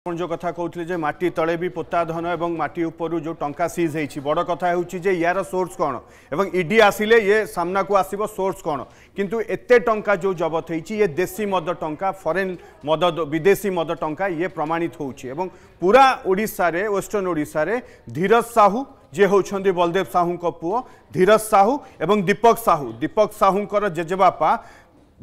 ଆପଣ ଯେଉଁ କଥା କହୁଥିଲେ ଯେ ମାଟି ତଳେ ବି ପୋତାଧନ ଏବଂ ମାଟି ଉପରୁ ଯେଉଁ ଟଙ୍କା ସିଜ୍ ହେଇଛି ବଡ଼ କଥା ହେଉଛି ଯେ ୟାର ସୋର୍ସ କ'ଣ ଏବଂ ଇଡି ଆସିଲେ ଇଏ ସାମ୍ନାକୁ ଆସିବ ସୋର୍ସ କ'ଣ କିନ୍ତୁ ଏତେ ଟଙ୍କା ଯେଉଁ ଜବତ ହେଇଛି ଇଏ ଦେଶୀ ମଦ ଟଙ୍କା ଫରେନ୍ ମଦ ବିଦେଶୀ ମଦ ଟଙ୍କା ଇଏ ପ୍ରମାଣିତ ହେଉଛି ଏବଂ ପୁରା ଓଡ଼ିଶାରେ ୱେଷ୍ଟର୍ଣ୍ଣ ଓଡ଼ିଶାରେ ଧୀରଜ ସାହୁ ଯିଏ ହେଉଛନ୍ତି ବଲଦେବ ସାହୁଙ୍କ ପୁଅ ଧୀରଜ ସାହୁ ଏବଂ ଦୀପକ ସାହୁ ଦୀପକ ସାହୁଙ୍କର ଜେଜେବାପା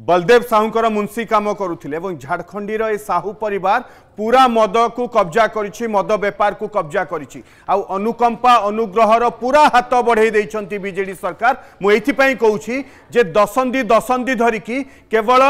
ବଲଦେବ ସାହୁଙ୍କର ମୁନ୍ସି କାମ କରୁଥିଲେ ଏବଂ ଝାଡ଼ଖଣ୍ଡିର ଏ ସାହୁ ପରିବାର ପୁରା ମଦକୁ କବ୍ଜା କରିଛି ମଦ ବେପାରକୁ କବ୍ଜା କରିଛି ଆଉ ଅନୁକମ୍ପା ଅନୁଗ୍ରହର ପୁରା ହାତ ବଢ଼େଇ ଦେଇଛନ୍ତି ବିଜେଡ଼ି ସରକାର ମୁଁ ଏଇଥିପାଇଁ କହୁଛି ଯେ ଦଶନ୍ଧି ଦଶନ୍ଧି ଧରିକି କେବଳ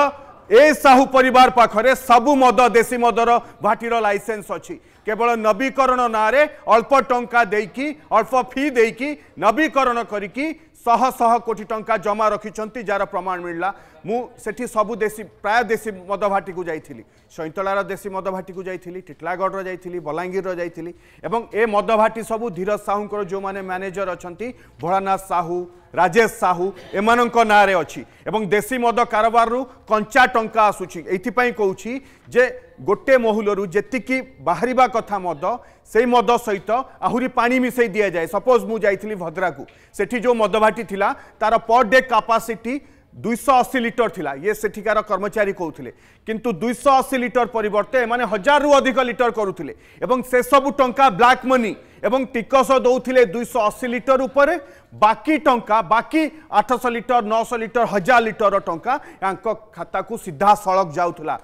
ଏ ସାହୁ ପରିବାର ପାଖରେ ସବୁ ମଦ ଦେଶୀ ମଦର ଭାଟିର ଲାଇସେନ୍ସ ଅଛି କେବଳ ନବୀକରଣ ନାଁରେ ଅଳ୍ପ ଟଙ୍କା ଦେଇକି ଅଳ୍ପ ଫି ଦେଇକି ନବୀକରଣ କରିକି ଶହ ଶହ କୋଟି ଟଙ୍କା ଜମା ରଖିଛନ୍ତି ଯାହାର ପ୍ରମାଣ ମିଳିଲା ମୁଁ ସେଠି ସବୁ ଦେଶୀ ପ୍ରାୟ ଦେଶୀ ମଦ ଭାଟିକୁ ଯାଇଥିଲି ସଇଁତଳାର ଦେଶୀ ମଦ ଭାଟିକୁ ଯାଇଥିଲି ଟିଟଲାଗଡ଼ର ଯାଇଥିଲି ବଲାଙ୍ଗୀରର ଯାଇଥିଲି ଏବଂ ଏ ମଦ ଭାଟି ସବୁ ଧୀରଜ ସାହୁଙ୍କର ଯେଉଁମାନେ ମ୍ୟାନେଜର ଅଛନ୍ତି ଭୋଳାନାଥ ସାହୁ ରାଜେଶ ସାହୁ ଏମାନଙ୍କ ନାଁରେ ଅଛି ଏବଂ ଦେଶୀ ମଦ କାରବାରରୁ କଞ୍ଚା ଟଙ୍କା ଆସୁଛି ଏଇଥିପାଇଁ କହୁଛି ଯେ গোটে মহুলর যেতিকি বাহারা কথা মদ সেই মদ সহিত আহরি পানি মিশাই দিয়া যায় সপোজ মু যাই ভদ্রাকু সেটি যে মদ ভাটি লা তার পর ডে কাপাসিটি দুইশ অশী লিটর লা ইয়ে সেঠিকার কর্মচারী কৌলে কিন্তু দুইশ অশী লিটর পরিবর্তে এমানে হাজারু অধিক লিটর করুলে এবং সেসবু টঙ্কা ব্ল্যাক মনি এবং টিকস দৌলে দুইশ অশী লিটর উপরে बाकी टंका बाकी 800 लीटर 900 लिटर हजार लिटर टंका यहाँ खाता को सीधा सड़क जाऊला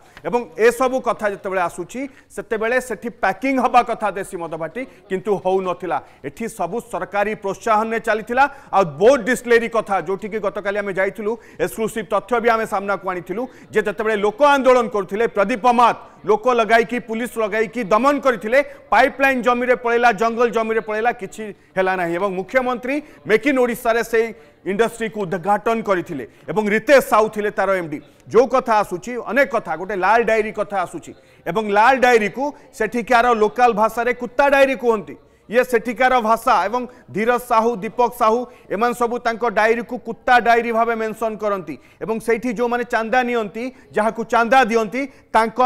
ए सबू कथा जो आसूबले से पैकिंग हवा कथा देसी मदभाटी किंतु हो ना ये सबू सरकारी प्रोत्साहन में चली बोर्ड डिस्प्लेरी कथ जोटि गत काली जाइलु एक्सक्लूसीव तथ्य भी आम सामना को आनी जितेबाद लोक आंदोलन करुले प्रदीप अमात लोक लगे पुलिस लगे दमन करते पाइपलाइन जमि में पड़ेगा जंगल जमि में पड़ेगा किसी है मुख्यमंत्री मेक इन ओडार से इंडस्ट्री को उद्घाटन करते रितेश साहू थे तार डी जो कथा आसूची अनेक कथा गोटे लाल डायरी कथा आसूची लाल डायरी को सेठिकार लोकाल भाषा कुत्ता डायरी कहती ये सेठिकार भाषा एवं धीरज साहू दीपक साहू एम सबू डायरी को कुत्ता डायरी भाव मेनसन करती से जो मैंने चांदा नि जहाँ दिंती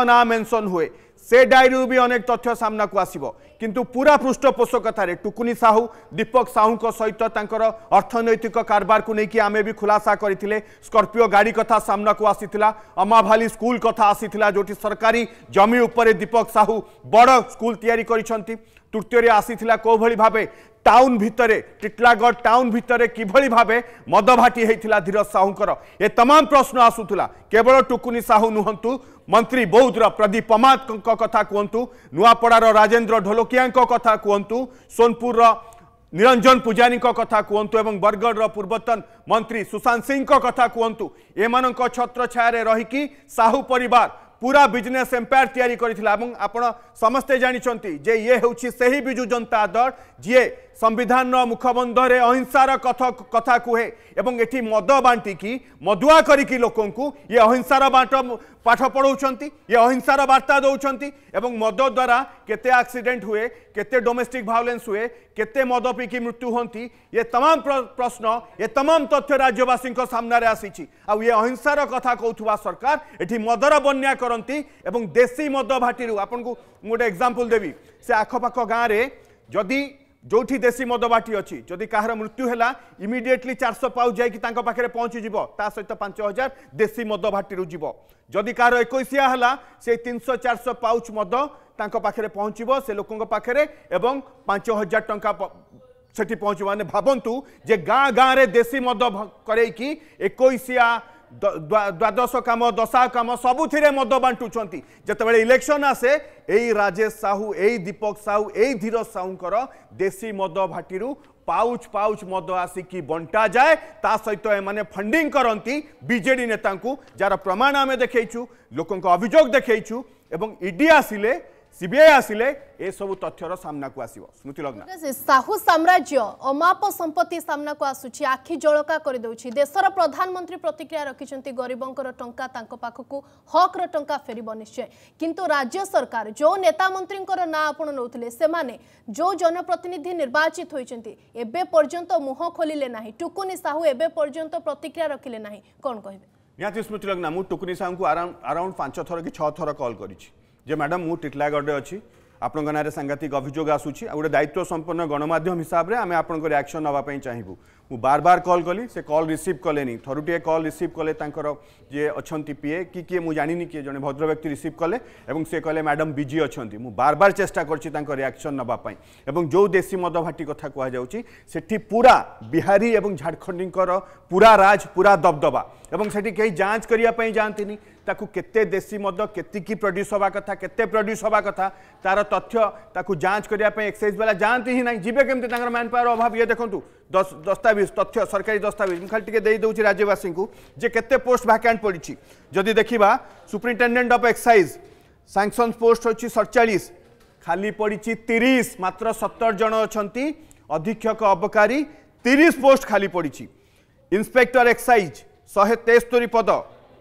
ना मेनसन हुए ସେ ଡାଏରୀରୁ ବି ଅନେକ ତଥ୍ୟ ସାମ୍ନାକୁ ଆସିବ କିନ୍ତୁ ପୁରା ପୃଷ୍ଠପୋଷକତାରେ ଟୁକୁନି ସାହୁ ଦୀପକ ସାହୁଙ୍କ ସହିତ ତାଙ୍କର ଅର୍ଥନୈତିକ କାରବାରକୁ ନେଇକି ଆମେ ବି ଖୁଲାସା କରିଥିଲେ ସ୍କର୍ପିଓ ଗାଡ଼ି କଥା ସାମ୍ନାକୁ ଆସିଥିଲା ଅମାଭାଲି ସ୍କୁଲ କଥା ଆସିଥିଲା ଯେଉଁଠି ସରକାରୀ ଜମି ଉପରେ ଦୀପକ ସାହୁ ବଡ଼ ସ୍କୁଲ ତିଆରି କରିଛନ୍ତି ତୃତୀୟରେ ଆସିଥିଲା କେଉଁଭଳି ଭାବେ টাউন ভিতরে টিটলাগড় টাউন ভিতরে কিভাবে ভাবে মদভাটি হয়েছিল ধীরজ সাহুঙ্কর এ তমাম প্রশ্ন আসুলা কেবল টুকুনি সাহু নুহতু मन्त्री बौद्ध प्रदीप पमारको कथा कहतु नुवापडार राजेन्द्र ढोलकिया कथा कहतु सोनपुर निरंजन पूजारी कथा कुतु बरगड र पूर्वतन मन्त्री सुशांत सिंह कथा कहतु एम छत्र छाय रही साहू पर पूरा बिजनेस एम्पायर तिरि आज जाने जे से सही विजु जनता दल जिए ସମ୍ବିଧାନର ମୁଖବନ୍ଧରେ ଅହିଂସାର କଥା କୁହେ ଏବଂ ଏଠି ମଦ ବାଣ୍ଟିକି ମଦୁଆ କରିକି ଲୋକଙ୍କୁ ଇଏ ଅହିଂସାର ବାଟ ପାଠ ପଢ଼ାଉଛନ୍ତି ଇଏ ଅହିଂସାର ବାର୍ତ୍ତା ଦେଉଛନ୍ତି ଏବଂ ମଦ ଦ୍ୱାରା କେତେ ଆକ୍ସିଡେଣ୍ଟ ହୁଏ କେତେ ଡୋମେଷ୍ଟିକ୍ ଭାଓଲେନ୍ସ ହୁଏ କେତେ ମଦ ପିଇକି ମୃତ୍ୟୁ ହୁଅନ୍ତି ଏ ତମାମ ପ୍ରଶ୍ନ ଏ ତମାମ ତଥ୍ୟ ରାଜ୍ୟବାସୀଙ୍କ ସାମ୍ନାରେ ଆସିଛି ଆଉ ଇଏ ଅହିଂସାର କଥା କହୁଥିବା ସରକାର ଏଠି ମଦର ବନ୍ୟା କରନ୍ତି ଏବଂ ଦେଶୀ ମଦ ଭାଟିରୁ ଆପଣଙ୍କୁ ମୁଁ ଗୋଟେ ଏକ୍ଜାମ୍ପଲ୍ ଦେବି ସେ ଆଖପାଖ ଗାଁରେ ଯଦି ଯେଉଁଠି ଦେଶୀ ମଦବାଟି ଅଛି ଯଦି କାହାର ମୃତ୍ୟୁ ହେଲା ଇମିଡ଼ିଏଟଲି ଚାରିଶହ ପାଉ ଯାଇକି ତାଙ୍କ ପାଖରେ ପହଞ୍ଚିଯିବ ତା ସହିତ ପାଞ୍ଚ ହଜାର ଦେଶୀ ମଦ ଭାଟିରୁ ଯିବ ଯଦି କାହାର ଏକୋଇଶିଆ ହେଲା ସେଇ ତିନିଶହ ଚାରିଶହ ପାଉଚ୍ ମଦ ତାଙ୍କ ପାଖରେ ପହଞ୍ଚିବ ସେ ଲୋକଙ୍କ ପାଖରେ ଏବଂ ପାଞ୍ଚ ହଜାର ଟଙ୍କା ସେଠି ପହଞ୍ଚିବ ମାନେ ଭାବନ୍ତୁ ଯେ ଗାଁ ଗାଁରେ ଦେଶୀ ମଦ କରେଇକି ଏକୋଇଶିଆ ଦ୍ୱାଦଶ କାମ ଦଶା କାମ ସବୁଥିରେ ମଦ ବାଣ୍ଟୁଛନ୍ତି ଯେତେବେଳେ ଇଲେକ୍ସନ୍ ଆସେ ଏଇ ରାଜେଶ ସାହୁ ଏଇ ଦୀପକ ସାହୁ ଏଇ ଧୀରଜ ସାହୁଙ୍କର ଦେଶୀ ମଦ ଭାଟିରୁ ପାଉଚ୍ ପାଉଚ୍ ମଦ ଆସିକି ବଣ୍ଟାଯାଏ ତା ସହିତ ଏମାନେ ଫଣ୍ଡିଂ କରନ୍ତି ବିଜେଡ଼ି ନେତାଙ୍କୁ ଯାହାର ପ୍ରମାଣ ଆମେ ଦେଖେଇଛୁ ଲୋକଙ୍କ ଅଭିଯୋଗ ଦେଖେଇଛୁ ଏବଂ ଇଡି ଆସିଲେ সিবিআই আসলে এসব তথ্যর সামনাকু আসব স্মৃতি লগ্ন সাহু সাম্রাজ্য অমাপ সম্পত্তি সামনাকু আসুচি আখি জলকা করে দেউছি দেশর প্রধানমন্ত্রী প্রতিক্রিয়া রাখিছেন গরিবঙ্কর টঙ্কা তাঙ্ক পাখকু হকর টঙ্কা ফেরিব নিশ্চয় কিন্তু রাজ্য সরকার যে নেতা মন্ত্রীঙ্কর না আপন নৌলে সেমানে যে জনপ্রতিনিধি নির্বাচিত হয়েছেন এবে পর্যন্ত মুহ খোলিলে না টুকুনি সাহু এবে পর্যন্ত প্রতিক্রিয়া রাখিলে না কোণ কহবে নিহতি স্মৃতি লগ্ন মু টুকুনি সাহুকে আরাউন্ড পাঁচ থর কি ছ থর কল করেছি ᱡᱮ મેડમ હું ᱴᱤᱴᱞᱟᱜ ᱜᱚᱴᱮ ᱟᱹᱪᱷᱤ ᱟᱯᱱᱚᱜ ᱱᱟᱨᱮ ᱥᱟ ង្ ᱟᱛᱤᱠ ᱜᱟᱹᱵᱷᱤᱡᱚᱜ ᱟᱥᱩᱪᱤ ᱟᱨ ᱚᱰᱮ ᱫᱟᱭᱛᱚᱣ ᱥᱚᱢᱯᱚᱱᱱ ᱜᱚᱱᱚᱢᱟᱫᱷᱭᱚᱢ ᱦᱤᱥᱟᱵᱨᱮ ᱟᱢᱮ ᱟᱯᱱᱚᱜ ᱨᱤᱭᱮᱠᱥᱚᱱ ᱦᱚᱵᱟᱯᱮ ᱪᱟᱦᱤᱵᱩ ମୁଁ ବାର ବାର କଲ୍ କଲି ସେ କଲ୍ ରିସିଭ୍ କଲେନି ଥରୁଟିଏ କଲ୍ ରିସିଭ୍ କଲେ ତାଙ୍କର ଯିଏ ଅଛନ୍ତି ପିଏ କି କିଏ ମୁଁ ଜାଣିନି କିଏ ଜଣେ ଭଦ୍ର ବ୍ୟକ୍ତି ରିସିଭ୍ କଲେ ଏବଂ ସେ କହିଲେ ମ୍ୟାଡ଼ାମ୍ ବିଜି ଅଛନ୍ତି ମୁଁ ବାର ବାର ଚେଷ୍ଟା କରିଛି ତାଙ୍କ ରିଆକ୍ସନ୍ ନେବା ପାଇଁ ଏବଂ ଯେଉଁ ଦେଶୀ ମଦ ଭାଟି କଥା କୁହାଯାଉଛି ସେଠି ପୁରା ବିହାରୀ ଏବଂ ଝାଡ଼ଖଣ୍ଡୀଙ୍କର ପୁରା ରାଜ ପୁରା ଦବଦବା ଏବଂ ସେଠି କେହି ଯାଞ୍ଚ କରିବା ପାଇଁ ଯାଆନ୍ତିନି ତାକୁ କେତେ ଦେଶୀ ମଦ କେତିକି ପ୍ରଡ୍ୟୁସ୍ ହେବା କଥା କେତେ ପ୍ରଡ୍ୟୁସ୍ ହେବା କଥା ତାର ତଥ୍ୟ ତାକୁ ଯାଞ୍ଚ କରିବା ପାଇଁ ଏକ୍ସାଇଜ୍ ବାଲା ଯାଆନ୍ତି ହିଁ ନାହିଁ ଯିବେ କେମିତି ତାଙ୍କର ମ୍ୟାନ୍ ପାୱାର ଅଭାବ ଇଏ ଦେଖନ୍ତୁ दस्तावेज तथ्य सरकारी दस्तावेज मुझे खाली टे दे राज्यवासी को जे के पोस्ट भैकांट पड़ी जदि देखा सुप्रिंटेडेट अफ एक्साइज सांसन पोस्ट अच्छी सड़चाश खाली पड़ी तीस मात्र सतर जन अच्छा अधीक्षक अबकारी तीस पोस्ट खाली पड़ी इन्स्पेक्टर एक्साइज शहे तेस्तरी पद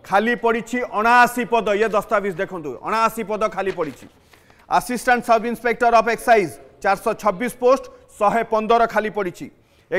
खाली पड़ी अणाशी पद ये दस्तावेज देखु अणाशी पद खाली पड़ी assistant sub inspector of excise चार छब्बीस पोस्ट शहे पंदर खाली पड़ी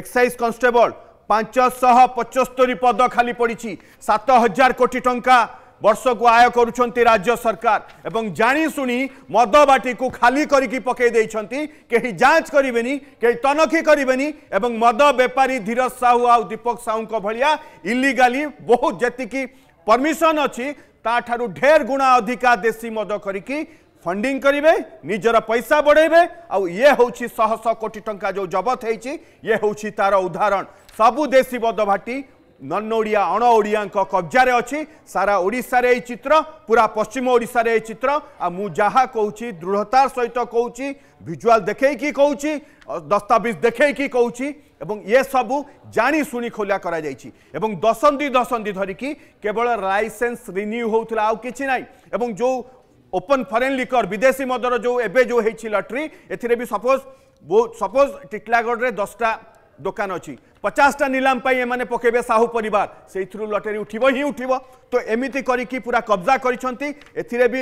এক্সাইজ কনস্টেবল পাঁচশহ পঁচস্তরি পদ খালি পড়িছি সাত হাজার কোটি টঙ্কা ବର୍ଷକୁ ଆୟ କରୁଛନ୍ତି ରାଜ୍ୟ ସରକାର ଏବଂ ଜାଣିଶୁଣି ମଦ ବାଟିକୁ ଖାଲି କରିକି ପକାଇ ଦେଇଛନ୍ତି କେହି ଯାଞ୍ଚ କରିବେନି କେହି ତନଖି କରିବେନି ଏବଂ ମଦ ବେପାରୀ ଧୀରଜ ସାହୁ ଆଉ ଦୀପକ ସାହୁଙ୍କ ଭଳିଆ ଇଲିଗାଲି ବହୁତ ଯେତିକି ପରମିସନ୍ ଅଛି ତାଠାରୁ ଢେର ଗୁଣା ଅଧିକା ଦେଶୀ ମଦ କରିକି ফন্ডিং করবে নিজের পয়সা বড়াইবে আয়ে হচ্ছে শহ শহ কোটি টঙ্কা যে জবত হয়েছে ইয়ে হচ্ছে তার উদাহরণ সবু দেশী বদভাটি নন ওড়িয়া অণ ওড়িয়া কবজার অছি সারা ওড়িশার এই চিত্র পুরা পশ্চিম ওড়িশার এই চিত্র আহা যাহা কৌছি দৃঢ়তার সহ কৌছি ভিজুয়াল দেখেইকি কৌছি দস্তাবিজ দেখেইকি কৌছি এবং ইয়ে সবু জানি শুনি খোলা করা যাই এবং দশন্ধি দশন্ধি ধরিকি কেবল লাইসেন্স রিনিউ হউতলা আউ কিছু নাই এবং যে ओपन फरेन लिकर विदेशी मदर जो एबे जो होती लटरी एथिरे भी सपोज वो सपोज टिटलागढ़ रे दसटा দোকান অছি পচাশটা নিলাম পাই এমানে পকাইবে সাহু পরিবার সেইথিরু লটেরি উঠিব হি উঠিব তো এমিতি করিকি পুরা কবজা করিছন্তি এথিরে বি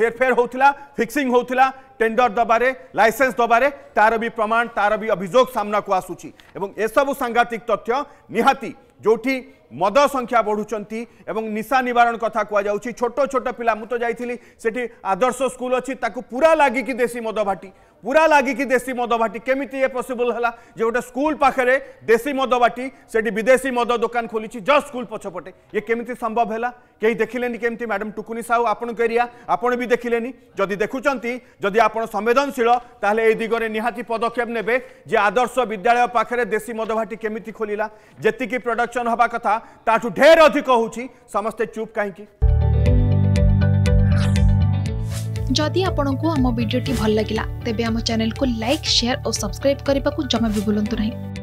হেরফের হউথিলা ফিক্সিং হউথিলা টেন্ডর দবারে লাইসেন্স দবারে তার বি প্রমাণ তার বি অভিযোগ সামনাকু আসুচি এবং এসবু সাংঘাতিক তথ্য নিহাতি যোটি মদ সংখ্যা বড়ুচ্ছেন এবং নিশা নিবারণ কথা কুযাচ্ছি ছোট ছোট পিলা মু তো যাই সেটি আদর্শ স্কুল অছি তাকে পুরা লাগিকি দেশি মদ ভাটি পুরা লাগিকি দেশি মদ ভাটি কেমিতি এ পসিবল হলা যে গোটে স্কুল পাখে দেশি মদ ভাটি সেটি বিদেশি মদ দোকান খোলিছি জস্ট স্কুল পছপটে ইয়ে কেমিতি সম্ভব হলা কেই দেখিলেনি কেমিতি ম্যাডাম টুকুনি সাউ আপনার এরিয়া আপন বি দেখিলেনি যদি দেখুছেন যদি আপনার সংবেদনশীল তাহলে এই দিগরে নিহাতি পদক্ষেপ নেবে যে আদর্শ বিদ্যালয় পাখে দেশি মদ ভাটি কেমিতি খোলিলা যেতিকি প্রডকশন হওয়া কথা ढेर अधिक हो समस्ते चुप कहीं जदि आपण आम भिड्टे भल लगा तेब चेल को लाइक सेयार और सब्सक्राइब करने को जमा भी भूलु